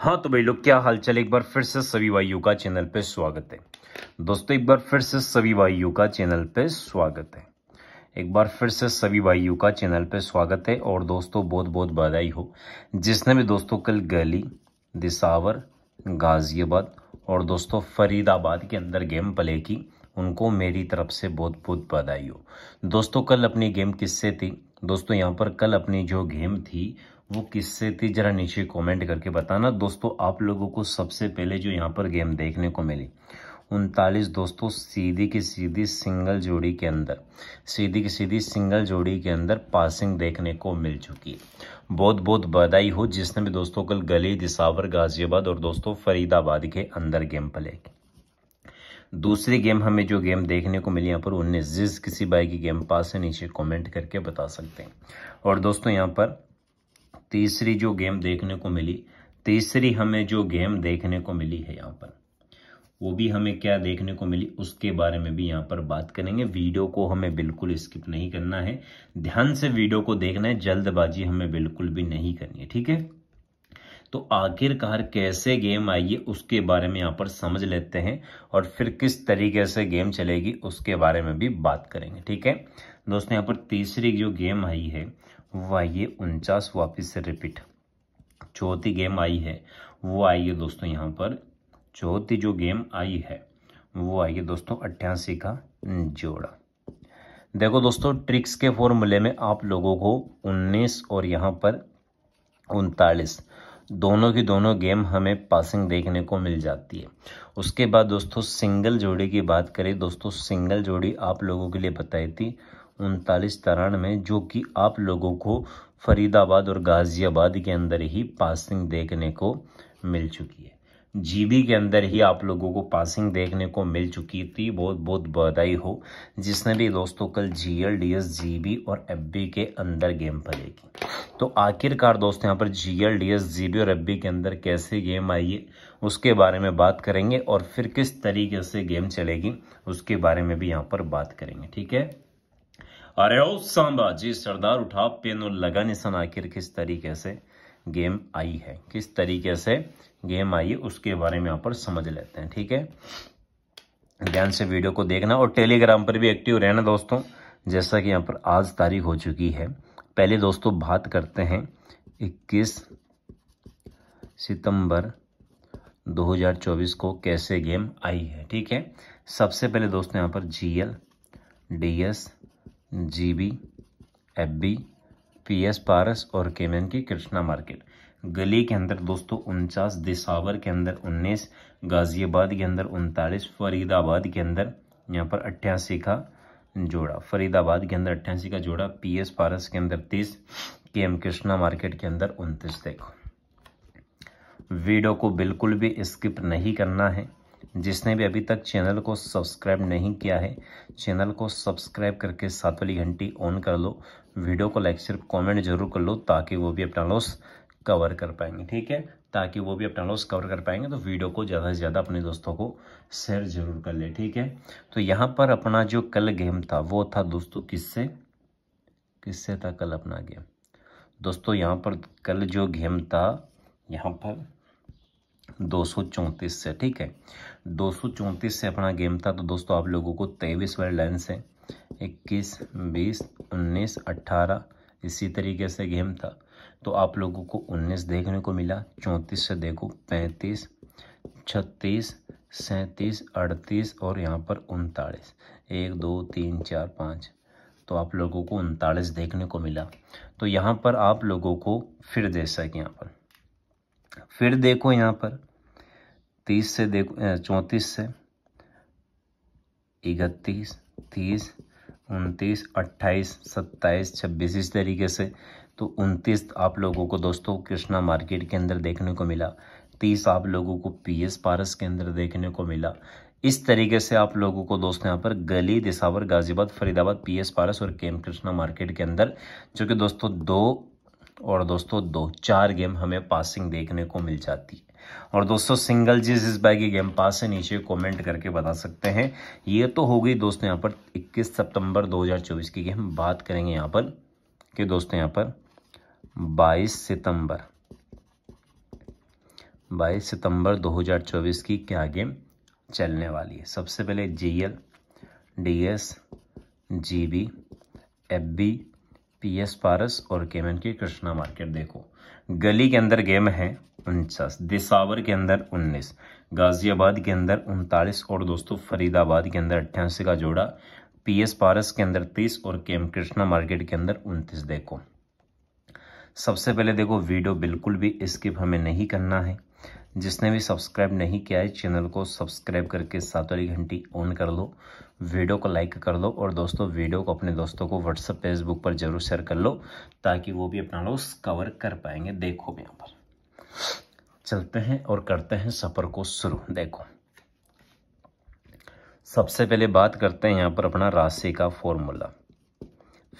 हाँ तो भाई लोग क्या हाल चाल एक बार फिर से सभी भाइयों का चैनल पे स्वागत है दोस्तों एक बार फिर से सभी भाइयों का चैनल पे स्वागत है एक बार फिर से सभी भाइयों का चैनल पे स्वागत है और दोस्तों बहुत बहुत बधाई हो जिसने भी दोस्तों कल गली दिसावर गाजियाबाद और दोस्तों फरीदाबाद के अंदर गेम प्ले की उनको मेरी तरफ से बहुत बहुत बधाई हो दोस्तों कल अपनी गेम किससे थी दोस्तों यहाँ पर कल अपनी जो गेम थी वो किससे थी जरा नीचे कमेंट करके बताना दोस्तों आप लोगों को सबसे पहले जो यहाँ पर गेम देखने को मिली उनतालीस दोस्तों सीधी की सीधी सिंगल जोड़ी के अंदर सीधी की सीधी सिंगल जोड़ी के अंदर पासिंग देखने को मिल चुकी है बहुत बहुत बधाई हो जिसने भी दोस्तों कल गली दिसावर गाजियाबाद और दोस्तों फरीदाबाद के अंदर गेम पलेगी दूसरी गेम हमें जो गेम देखने को मिली यहाँ पर उन्नीस जिस किसी बाई की गेम पास है नीचे कमेंट करके बता सकते हैं और दोस्तों यहाँ पर तीसरी जो गेम देखने को मिली तीसरी हमें जो गेम देखने को मिली है यहाँ पर वो भी हमें क्या देखने को मिली उसके बारे में भी यहाँ पर बात करेंगे वीडियो को हमें बिल्कुल स्किप नहीं करना है ध्यान से वीडियो को देखना है जल्दबाजी हमें बिल्कुल भी नहीं करनी है ठीक है तो आखिरकार कैसे गेम आई है उसके बारे में यहाँ पर समझ लेते हैं और फिर किस तरीके से गेम चलेगी उसके बारे में भी बात करेंगे ठीक है दोस्तों यहाँ पर तीसरी जो गेम आई है वो आइए उनचास वापिस से रिपीट चौथी गेम आई है वो आई है दोस्तों यहाँ पर चौथी जो गेम आई है वो आई है दोस्तों अट्ठासी का जोड़ा देखो दोस्तों ट्रिक्स के फॉर्मूले में आप लोगों को 19 और यहाँ पर उनतालीस दोनों की दोनों गेम हमें पासिंग देखने को मिल जाती है उसके बाद दोस्तों सिंगल जोड़ी की बात करें दोस्तों सिंगल जोड़ी आप लोगों के लिए बताई थी उनतालीस तिरानवे जो कि आप लोगों को फरीदाबाद और गाज़ियाबाद के अंदर ही पासिंग देखने को मिल चुकी है जीबी के अंदर ही आप लोगों को पासिंग देखने को मिल चुकी थी बहुत बहुत बधाई हो जिसने भी दोस्तों कल G L D S G B और एफ बी के अंदर गेम पड़ेगी तो आखिरकार दोस्तों यहाँ पर G L D S G B और एफ बी के अंदर कैसे गेम आई है उसके बारे में बात करेंगे और फिर किस तरीके से गेम चलेगी उसके बारे में भी यहाँ पर बात करेंगे ठीक है अरे ओ सांबा जी सरदार उठा पेन और लगा निशान आखिर किस तरीके से गेम आई है किस तरीके से गेम आई है उसके बारे में यहाँ पर समझ लेते हैं ठीक है ध्यान से वीडियो को देखना और टेलीग्राम पर भी एक्टिव रहना दोस्तों जैसा कि यहाँ पर आज तारीख हो चुकी है पहले दोस्तों बात करते हैं 21 सितंबर 2024 को कैसे गेम आई है ठीक है सबसे पहले दोस्तों यहाँ पर G L D S GB FB PS Paras और केमन की कृष्णा मार्केट गली के अंदर दोस्तों उनचास दिसावर के अंदर उन्नीस गाजियाबाद के अंदर उनतालीस फरीदाबाद के अंदर यहाँ पर अट्ठासी का जोड़ा फरीदाबाद के अंदर अट्ठासी का जोड़ा पीएस पारस के अंदर तीस के एम कृष्णा मार्केट के अंदर उनतीस देखो वीडियो को बिल्कुल भी स्किप नहीं करना है जिसने भी अभी तक चैनल को सब्सक्राइब नहीं किया है चैनल को सब्सक्राइब करके सात वाली घंटी ऑन कर लो वीडियो को लाइक सिर्फ कमेंट जरूर कर लो ताकि वो भी अपना लॉस कवर कर पाएंगे ठीक है ताकि वो भी अपना लॉस कवर कर पाएंगे तो वीडियो को ज़्यादा से ज़्यादा अपने दोस्तों को शेयर जरूर कर ले ठीक है तो यहाँ पर अपना जो कल गेम था वो था दोस्तों किससे किससे था कल अपना गेम दोस्तों यहाँ पर कल जो गेम था यहाँ पर दो सौ चौंतीस से ठीक है दो सौ चौंतीस से अपना गेम था तो दोस्तों आप लोगों को तेईस वाले लाइन से इक्कीस बीस उन्नीस अट्ठारह इसी तरीके से गेम था तो आप लोगों को उन्नीस देखने को मिला चौंतीस से देखो पैंतीस छत्तीस सैंतीस अड़तीस और यहाँ पर उनतालीस एक दो तीन चार पाँच तो आप लोगों को उनतालीस देखने को मिला तो यहाँ पर आप लोगों को फिर जैसा कि यहाँ पर फिर देखो यहाँ पर तीस से देखो चौंतीस से इकतीस तीस उनतीस अट्ठाईस सत्ताईस छब्बीस इस तरीके से तो उनतीस आप लोगों को दोस्तों कृष्णा मार्केट के अंदर देखने को मिला तीस आप लोगों को पीएस पारस के अंदर देखने को मिला इस तरीके से आप लोगों को दोस्तों यहाँ पर गली दिसावर गाजियाबाद फरीदाबाद पीएस पारस और केम कृष्णा मार्केट के अंदर जो कि दोस्तों दो और दोस्तों दो चार गेम हमें पासिंग देखने को मिल जाती है और दोस्तों सिंगल जिस जिस बाई की गेम पास है नीचे कमेंट करके बता सकते हैं ये तो हो गई दोस्तों यहाँ पर 21 सितंबर 2024 की गेम बात करेंगे यहाँ पर कि दोस्तों यहाँ पर 22 सितंबर 22 सितंबर 2024 की क्या गेम चलने वाली है सबसे पहले G L D S G B F B P S Paras और केमन की कृष्णा मार्केट देखो गली के अंदर गेम है उनचास दिसावर के अंदर उन्नीस गाजियाबाद के अंदर उनतालीस और दोस्तों फरीदाबाद के अंदर अट्ठासी का जोड़ा पी एस पारस के अंदर तीस और के एम कृष्णा मार्केट के अंदर उनतीस देखो सबसे पहले देखो वीडियो बिल्कुल भी स्किप हमें नहीं करना है जिसने भी सब्सक्राइब नहीं किया है चैनल को सब्सक्राइब करके सात वाली घंटी ऑन कर लो वीडियो को लाइक कर लो और दोस्तों वीडियो को अपने दोस्तों को व्हाट्सअप फेसबुक पर जरूर शेयर कर लो ताकि वो भी अपना लोस कवर कर पाएंगे देखो यहाँ पर चलते हैं और करते हैं सफ़र को शुरू देखो सबसे पहले बात करते हैं यहाँ पर अपना राशि का फॉर्मूला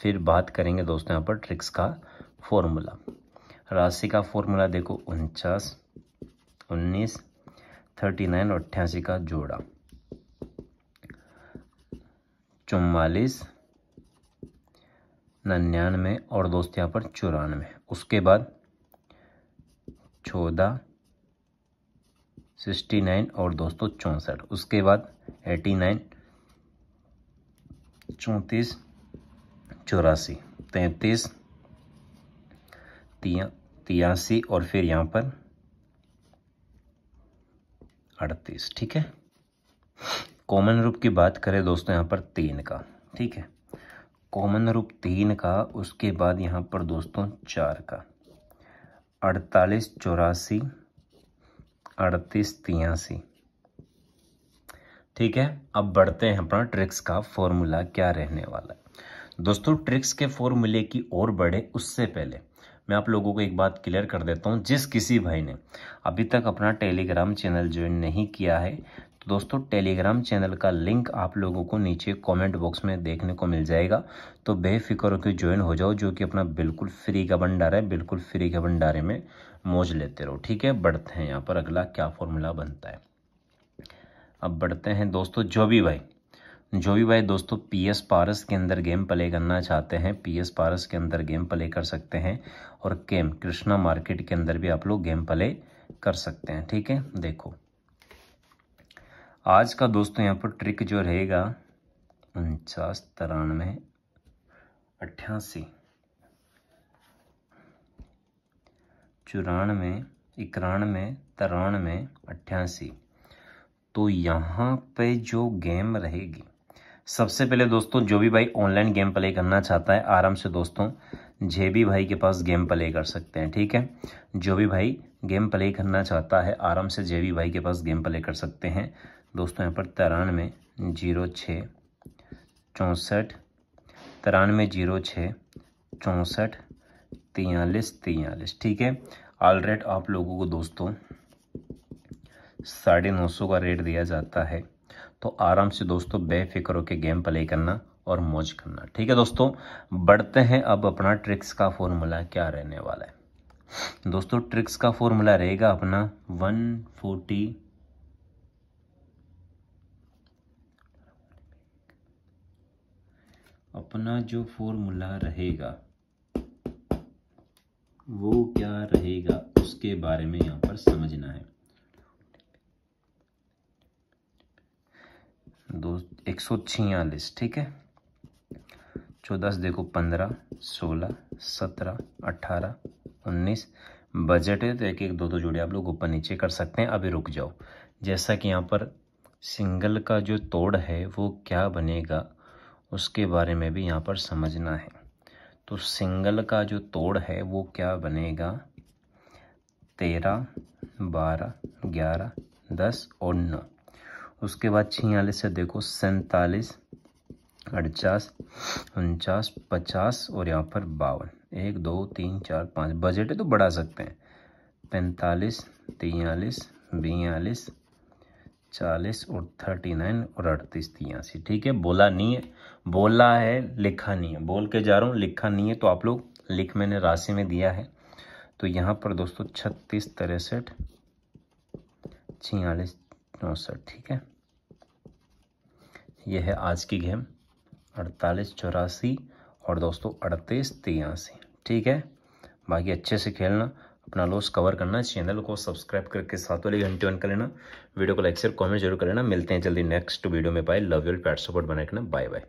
फिर बात करेंगे दोस्तों यहाँ पर ट्रिक्स का फॉर्मूला राशि का फॉर्मूला देखो उनचास उन्नीस थर्टी नाइन और अट्ठासी का जोड़ा चौवालीस नन्यानवे और दोस्त यहाँ पर चौरानवे उसके बाद चौदह सिक्सटी नाइन और दोस्तों तो चौंसठ उसके बाद एटी नाइन चौंतीस चौरासी तैंतीस तिया तियासी और फिर यहाँ पर अड़तीस ठीक है कॉमन रूप की बात करें दोस्तों यहाँ पर तीन का ठीक है कॉमन रूप तीन का उसके बाद यहाँ पर दोस्तों चार का अड़तालीस चौरासी अड़तीस तियासी ठीक है अब बढ़ते हैं अपना ट्रिक्स का फॉर्मूला क्या रहने वाला है दोस्तों ट्रिक्स के फॉर्मूले की ओर बढ़े उससे पहले मैं आप लोगों को एक बात क्लियर कर देता हूँ जिस किसी भाई ने अभी तक अपना टेलीग्राम चैनल ज्वाइन नहीं किया है तो दोस्तों टेलीग्राम चैनल का लिंक आप लोगों को नीचे कमेंट बॉक्स में देखने को मिल जाएगा तो बेफिक्र होकर ज्वाइन हो जाओ जो कि अपना बिल्कुल फ्री का भंडारा है बिल्कुल फ्री के भंडारे में मौज लेते रहो ठीक है बढ़ते हैं यहाँ पर अगला क्या फॉर्मूला बनता है अब बढ़ते हैं दोस्तों जो भी भाई जो भी भाई दोस्तों पी एस पारस के अंदर गेम प्ले करना चाहते हैं पी एस पारस के अंदर गेम प्ले कर सकते हैं और केम कृष्णा मार्केट के अंदर भी आप लोग गेम प्ले कर सकते हैं ठीक है देखो आज का दोस्तों यहाँ पर ट्रिक जो रहेगा उनचास तिरानवे अट्ठासी चौरानवे इक्यानवे तिरानवे अट्ठासी तो यहाँ पे जो गेम रहेगी सबसे पहले दोस्तों जो भी भाई ऑनलाइन गेम प्ले करना चाहता है आराम से दोस्तों जेबी भाई के पास गेम प्ले कर सकते हैं ठीक है जो भी भाई गेम प्ले करना चाहता है आराम से जेबी भाई के पास गेम प्ले कर सकते हैं दोस्तों यहाँ पर तिरानवे जीरो छ चौंसठ तिरानवे जीरो छ चौंसठ तियालीस तियालीस ठीक है ऑल रेट आप लोगों को दोस्तों साढ़े नौ सौ का रेट दिया जाता है तो आराम से दोस्तों बेफिक्र के गेम प्ले करना और मौज करना ठीक है दोस्तों बढ़ते हैं अब अपना ट्रिक्स का फॉर्मूला क्या रहने वाला है दोस्तों ट्रिक्स का फॉर्मूला रहेगा अपना 140 अपना जो फॉर्मूला रहेगा वो क्या रहेगा उसके बारे में यहां पर समझना है दो एक सौ छियालीस ठीक है चौदह से देखो पंद्रह सोलह सत्रह अट्ठारह उन्नीस बजट है तो एक एक दो दो जोड़े आप लोग ऊपर नीचे कर सकते हैं अभी रुक जाओ जैसा कि यहाँ पर सिंगल का जो तोड़ है वो क्या बनेगा उसके बारे में भी यहाँ पर समझना है तो सिंगल का जो तोड़ है वो क्या बनेगा तेरह बारह ग्यारह दस और नौ उसके बाद छियालीस से देखो सैंतालीस अड़चास उनचास पचास और यहाँ पर बावन एक दो तीन चार पाँच बजट है तो बढ़ा सकते हैं पैंतालीस तियालीस बयालीस चालीस और थर्टी नाइन और अड़तीस तियासी ठीक है बोला नहीं है बोला है लिखा नहीं है बोल के जा रहा हूँ लिखा नहीं है तो आप लोग लिख मैंने राशि में दिया है तो यहाँ पर दोस्तों छत्तीस तिरसठ छियालीस नौसठ ठीक है यह है आज की गेम अड़तालीस चौरासी और दोस्तों अड़तीस तिरासी ठीक है बाकी अच्छे से खेलना अपना लॉस कवर करना चैनल को सब्सक्राइब करके साथ वाली घंटे ऑन कर लेना वीडियो को लाइक शेयर कमेंट जरूर कर लेना मिलते हैं जल्दी नेक्स्ट वीडियो में बाय लव यूल पैट सपोर्ट बनाए रखना बाय बाय